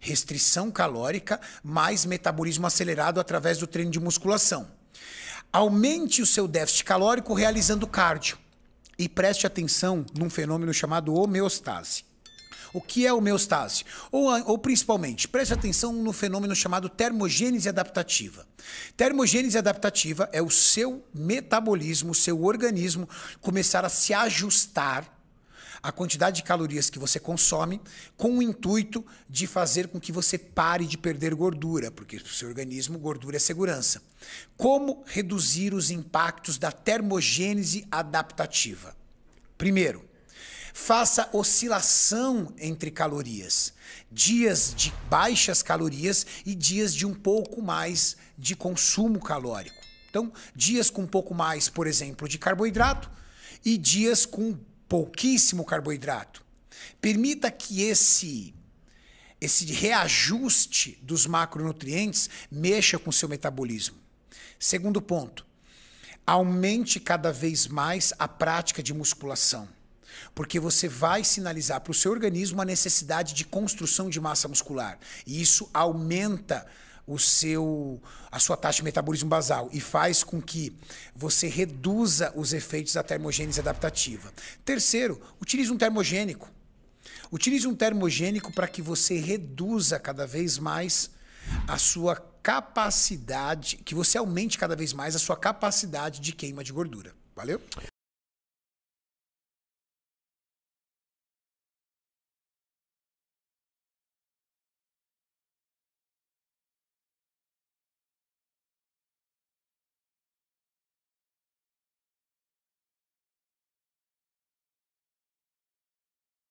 restrição calórica mais metabolismo acelerado através do treino de musculação. Aumente o seu déficit calórico realizando cardio. E preste atenção num fenômeno chamado homeostase. O que é homeostase? Ou, ou principalmente, preste atenção no fenômeno chamado termogênese adaptativa. Termogênese adaptativa é o seu metabolismo, o seu organismo começar a se ajustar a quantidade de calorias que você consome com o intuito de fazer com que você pare de perder gordura, porque para o seu organismo gordura é segurança. Como reduzir os impactos da termogênese adaptativa? Primeiro, faça oscilação entre calorias. Dias de baixas calorias e dias de um pouco mais de consumo calórico. Então, dias com um pouco mais, por exemplo, de carboidrato e dias com pouquíssimo carboidrato. Permita que esse esse reajuste dos macronutrientes mexa com seu metabolismo. Segundo ponto, aumente cada vez mais a prática de musculação, porque você vai sinalizar para o seu organismo a necessidade de construção de massa muscular, e isso aumenta o seu, a sua taxa de metabolismo basal e faz com que você reduza os efeitos da termogênese adaptativa. Terceiro, utilize um termogênico. Utilize um termogênico para que você reduza cada vez mais a sua capacidade, que você aumente cada vez mais a sua capacidade de queima de gordura. Valeu?